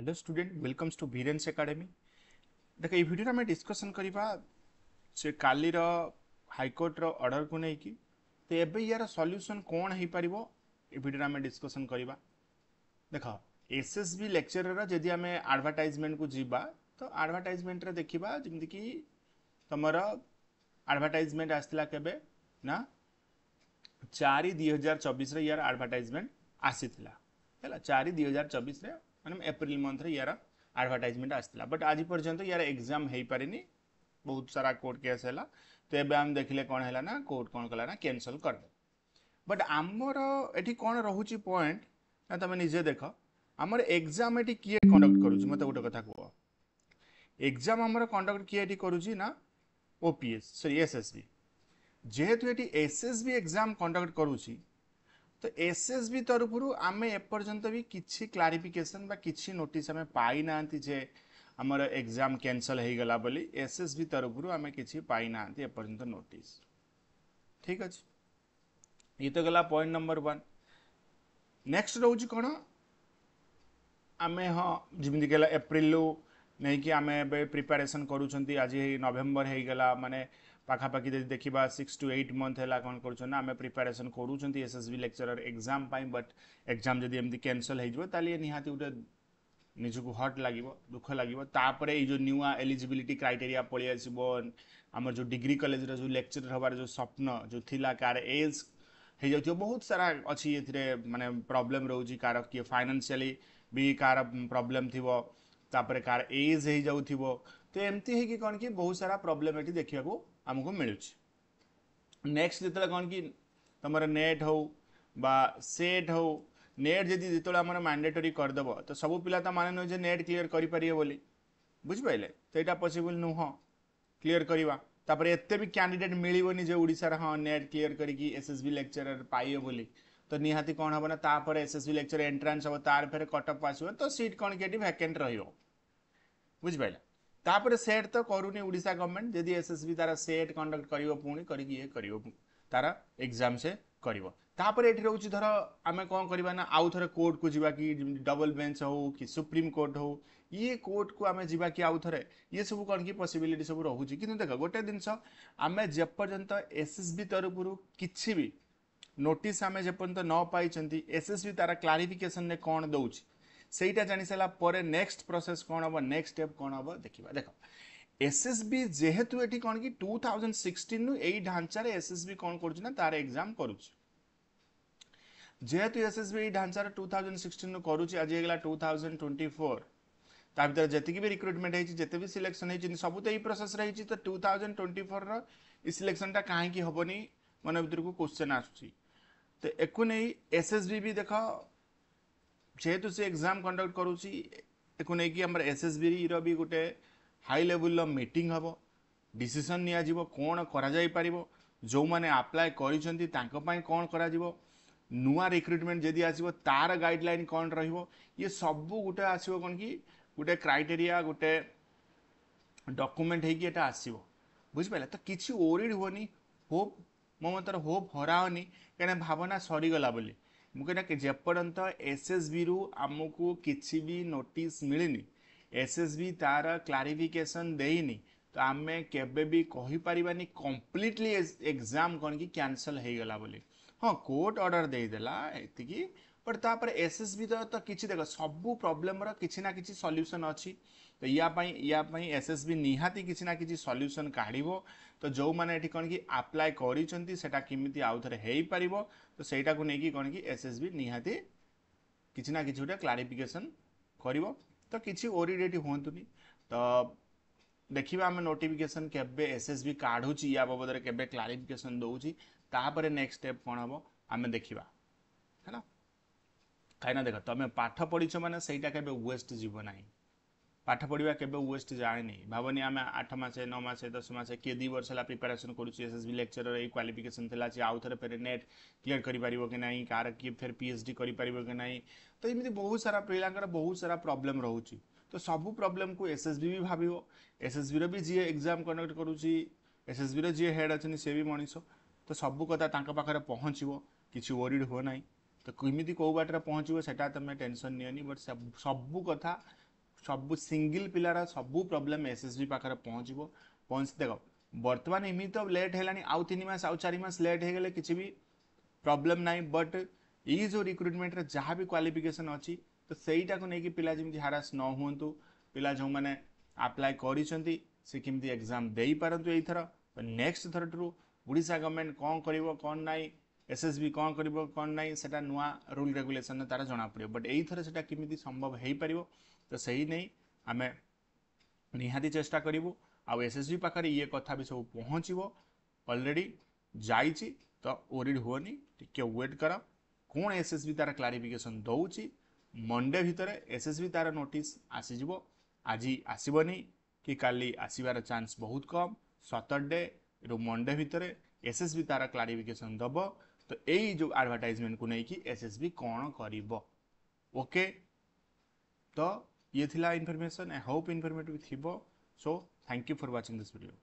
hello student welcomes to भिरेन्स academy देख ये भिडियो आम डिस्कसन करवा से कालीर हाइकोर्टर अर्डर को लेकिन तो ये यार सल्यूसन कौन हो पार ये भिडियो आम डिस्कसन करवा देख एस एस बी लेक्चर जदि आम आडभटाइजमेंट को जी तो आडभटाइजमेंट देखा जमीक तुम आडभटाइजमेंट आसला के ना चार दुई हजार चबिश्रे यार आडभटाइजमेंट आसी है चार दुई हजार चबिश ମାନେ ଏପ୍ରିଲ ମନ୍ଥରେ ୟାର ଆଡ଼ଭର୍ଟାଇଜମେଣ୍ଟ ଆସିଥିଲା ବଟ୍ ଆଜି ପର୍ଯ୍ୟନ୍ତ ୟାର ଏକ୍ଜାମ୍ ହେଇପାରିନି ବହୁତ ସାରା କୋର୍ଟ କେସ୍ ହେଲା ତ ଏବେ ଆମେ ଦେଖିଲେ କ'ଣ ହେଲା ନା କୋର୍ଟ କ'ଣ କଲା ନା କ୍ୟାନସଲ୍ କରିଦେଲେ ବଟ୍ ଆମର ଏଠି କ'ଣ ରହୁଛି ପଏଣ୍ଟ ନା ତୁମେ ନିଜେ ଦେଖ ଆମର ଏକ୍ଜାମ୍ ଏଠି କିଏ କଣ୍ଡକ୍ଟ କରୁଛି ମୋତେ ଗୋଟେ କଥା କୁହ ଏକ୍ଜାମ୍ ଆମର କଣ୍ଡକ୍ଟ କିଏ ଏଠି କରୁଛି ନା ଓପିଏସ୍ ସରି ଏସ୍ଏସ୍ବି ଯେହେତୁ ଏଠି ଏସ୍ଏସ୍ବି ଏକ୍ଜାମ୍ କଣ୍ଡକ୍ଟ କରୁଛି তো এসএসবি তরফর আমি এপর্যন্ত বি কিছু ক্লারিফিকেসন বা কিছু নোটিস আমি পাই না যে আমার এক্সাম ক্যানসেল হয়ে গলা বলে এসএসবি তরফর আমি কিছু পাই না এপর্যন্ত নোটিস ঠিক আছে ইয়ে তো গলা পয়েন্ট নম্বর ওয়ান নেক্সট রয়েছে কোণ আমি হ্যাঁ যেমি গেল এপ্রিল नहीं कि आम प्रिपेरेसन करुँच आज नभेम्बर होगा मानने पाखापाखि देखा सिक्स टू एट मंथ है कौन कर आम प्रिपेरेसन करुँच S S B lecturer exam but exam जब एमती कैनसल होहाती गोटे ନିଜକୁ ହଟ୍ ଲାଗିବ ଦୁଃଖ ଲାଗିବ ତାପରେ ଏଇ ଯେଉଁ ନୂଆ ଏଲିଜିବିଲିଟି କ୍ରାଇଟେରିଆ ପଳେଇ ଆସିବ ଆମର ଯେଉଁ ଡିଗ୍ରୀ କଲେଜର ଯେଉଁ ଲେକ୍ଚରର ହେବାର ଯେଉଁ ସ୍ୱପ୍ନ ଯେଉଁ ଥିଲା କାହାର ଏଜ୍ ହେଇଯାଉଥିବ ବହୁତ ସାରା ଅଛି ଏଥିରେ ମାନେ ପ୍ରୋବ୍ଲେମ୍ ରହୁଛି କାହାର କିଏ ଫାଇନାନ୍ସିଆଲି ବି କାହାର ପ୍ରୋବ୍ଲେମ୍ ଥିବ तापर कार एज हो जा तो एमती है कि कौन कि बहुत सारा प्रोब्लेम ये देखा आमको मिलूँ नेक्स्ट जिते कौन कि तुम नेट हो बा सेट हो नेट जी जो आम मैंडेटोरी करदेव तो सब पिला तो माने नुजे नेट क्लीयर करेंगे बुझे तो यहाँ पसिबल नुह क्लीयर करवापर एत भी क्याडेट मिलनी जो ओडार हाँ नेट क्लीयर करी एस एस बी लेक्चरर पाइव तो निहाती कौन हम तो तो ना तापर S S B lecture entrance हम तार फिर कटअप आस तो सीट कौन के भैकेट रो बुझे सेट तो करूनी ओडा गवर्नमेंट जी एस एस वि तार सेट कंडक्ट कर पुणी कर तार एग्जाम से करपर ये रोचे धर आम कौन करवा आउ थ कोर्ट को जी कि डबल बेच हो कि सुप्रीम कोर्ट हो ये कोर्ट को आम जा कि आउ थे ये सब कौन कि पसबिलिटी सब रोचे कि देख गोटे जिनस आम जपर्यंत एस एस वि तरफ रू कि भी ନୋଟିସ୍ ଆମେ ଯେପର୍ଯ୍ୟନ୍ତ ନ ପାଇଛନ୍ତି ଏସ୍ଏସ୍ବି ତାର କ୍ଲାରିଫିକେସନ୍ରେ କ'ଣ ଦେଉଛି ସେଇଟା ଜାଣିସାରିଲା ପରେ ନେକ୍ସଟ ପ୍ରୋସେସ୍ କ'ଣ ହେବ ନେକ୍ସଟ ଷ୍ଟେପ୍ କ'ଣ ହେବ ଦେଖିବା ଦେଖ ଏସ୍ଏସ୍ବି ଯେହେତୁ ଏଠି କ'ଣ କି ଟୁ ଥାଉଜେଣ୍ଡ ସିକ୍ସଟିନ୍ରୁ ଏଇ ଢାଞ୍ଚାରେ ଏସ୍ଏସ୍ବି କ'ଣ କରୁଛି ନା ତାର ଏକ୍ଜାମ୍ କରୁଛି ଯେହେତୁ ଏସ୍ଏସ୍ବି ଏଇ ଢାଞ୍ଚାରେ ଟୁ ଥାଉଜେଣ୍ଡ ସିକ୍ସଟିନ୍ରୁ କରୁଛି ଆଜି ହେଇଗଲା ଟୁ ଥାଉଜେଣ୍ଡ ଟ୍ୱେଣ୍ଟି ଫୋର୍ ତା ଭିତରେ ଯେତିକି ବି ରିକ୍ରୁଟମେଣ୍ଟ ହେଇଛି ଯେତେ ବି ସିଲେକ୍ସନ ହେଇଛନ୍ତି ସବୁ ତ ଏଇ ପ୍ରୋସେସ୍ ରହିଛି ତ ଟୁ ଥାଉଜେଣ୍ଡ ଟ୍ୱେଣ୍ଟି ଫୋର୍ର ଏ ସିଲେକ୍ସନଟା କାହିଁକି ହେବନି ମନ ଭିତରକୁ କୋଶ୍ଚେନ୍ ଆସୁଛି তো একু নেই এসএসবি ବି ଦେଖ ଯେହେତୁ ସେ ଏକ୍ଜାମ୍ କଣ୍ଡକ୍ଟ କରୁଛି ଏକୁ ନେଇକି ଆମର ଏସ୍ଏସ୍ବିର ବି ଗୋଟେ ହାଇ ଲେଭେଲର ମିଟିଂ ହେବ ଡିସିସନ୍ ନିଆଯିବ କ'ଣ କରାଯାଇପାରିବ ଯେଉଁମାନେ ଆପ୍ଲାଏ କରିଛନ୍ତି ତାଙ୍କ ପାଇଁ କ'ଣ କରାଯିବ ନୂଆ ରିକ୍ରୁଟମେଣ୍ଟ ଯଦି ଆସିବ ତାର ଗାଇଡ଼ଲାଇନ୍ କ'ଣ ରହିବ ଇଏ ସବୁ ଗୋଟେ ଆସିବ କ'ଣ କି ଗୋଟେ କ୍ରାଇଟେରିଆ ଗୋଟେ ଡକୁମେଣ୍ଟ ହେଇକି ଏଇଟା ଆସିବ ବୁଝିପାରିଲା ତ କିଛି ଓରିଡ଼ ହୁଅନି ହୋପ୍ ମୋ ମତରେ ହୋପ୍ ହରାଅନି କାହିଁକିନା ଭାବନା ସରିଗଲା ବୋଲି ମୁଁ କାହିଁକିନା ଯେପର୍ଯ୍ୟନ୍ତ ଏସ୍ଏସ୍ବିରୁ ଆମକୁ କିଛି ବି ନୋଟିସ୍ ମିଳିନି ଏସ୍ଏସ୍ବି ତାର କ୍ଲାରିଫିକେସନ୍ ଦେଇନି ତ ଆମେ କେବେ ବି କହିପାରିବାନି କମ୍ପ୍ଲିଟଲି ଏକ୍ଜାମ୍ କ'ଣ କି କ୍ୟାନସଲ୍ ହେଇଗଲା ବୋଲି हाँ कोर्ट अर्डर देदेला एति बट तापर एस एस बी तो किसी देख सब प्रोब्लेम किसी कि सल्यूसन अच्छी तो यापाई एस एस बी निहाती किसी ना कि सल्यूसन काढ़ तो जो मैंने कौन कि आप्लाय करमी आउ थे हो पार तो से नहीं कि कौन कि एस एस बी निहाती किसी ना कि गोटे क्लारिफिकेसन कर तो किसी ओरीडेट हूँ तो देखिए आम नोटिफिकेशन केबे एसएसबी एस एस वि काढ़ बाबद क्लारिफिकेसन दौर तापर नेक्स्ट स्टेप कौन हम आम देखा है ना कहीं ना देख तुम पाठ पढ़ी मैंने से वेस्ट जीव ना पाठ पढ़ा के वेस्ट नहीं भावनी आम आठ मसे नौ मसे दस मसे किए दु वर्ष है प्रिपेरेसन करी लेक्चर ये क्वाफिकेसन थी सी आउ थे फिर नेट क्लीयर कर कि ना कार किए फेर पी एच डी करें तो एम बहुत सारा पिला बहुत सारा प्रोब्लेम रोच तो सब प्रोब्लेम को एस एस बी भी भाव S S B re exam conduct करुच्ची एस एस बी रि हेड अच्छे सी भी मनीष तो सब कथा पाखे पहुँच किसी ओरीड हो ना तो किमी कौ बाटर पहुँच से तुम टेनसन नि बट सब कथा सब सिंगल पिलार सब प्रोब्लेम एस एस बी पाखे पहुँच पहुँच देख बर्तमान इमें तो लेट है आउ तीन मस आ चारस लेट हो गले कि भी प्रोब्लेम ना बट यो रिक्रुटमेंट जहाँ भी क्वाफिकेसन अच्छी तो सहीटा को लेकिन पिला जमी हरास न हूँ पिला जो मैंने आप्लाय करजाम दे पारत यही थर नेक्स्ट थर ठूँ ଓଡ଼ିଶା ଗଭର୍ଣ୍ଣମେଣ୍ଟ କ'ଣ କରିବ କ'ଣ ନାହିଁ ଏସ୍ ଏସ୍ ବି କ'ଣ କରିବ କ'ଣ ନାହିଁ ସେଇଟା ନୂଆ ରୁଲ୍ ରେଗୁଲେସନ୍ରେ ତା'ର ଜଣାପଡ଼ିବ ବଟ୍ ଏଇଥର ସେଇଟା କେମିତି ସମ୍ଭବ ହେଇପାରିବ ତ ସେଇ ନେଇ ଆମେ ନିହାତି ଚେଷ୍ଟା କରିବୁ ଆଉ ବି ପାଖରେ ଇଏ କଥା ବି ସବୁ ପହଞ୍ଚିବ ଅଲରେଡ଼ି ଯାଇଛି ତ ଓରିଡ୍ ହୁଅନି ଟିକେ ୱେଟ୍ କର କ'ଣ ବି ତା'ର କ୍ଲାରିଫିକେସନ୍ ଦେଉଛି ମଣ୍ଡେ ଭିତରେ ଏସ୍ ଏସ୍ ବି ତା'ର ନୋଟିସ୍ ଆସିଯିବ ଆଜି ଆସିବନି କି କାଲି ଆସିବାର ଚାନ୍ସ ବହୁତ କମ୍ ସଟର୍ଡ଼େ ଏଠୁ ମଣ୍ଡେ ଭିତରେ ଏସ୍ ଏସ୍ ବି ତାର କ୍ଲାରିଫିକେସନ୍ ଦେବ ତ ଏଇ ଯେଉଁ ଆଡ଼ଭର୍ଟାଇଜମେଣ୍ଟକୁ ନେଇକି ଏସ୍ ଏସ୍ ବି କ'ଣ କରିବ ଓକେ ତ ଇଏ ଥିଲା ଇନଫର୍ମେସନ୍ ଆଇ ହୋପ୍ ଇନଫର୍ମେଟିଭ୍ ଥିବ so thank you for watching this video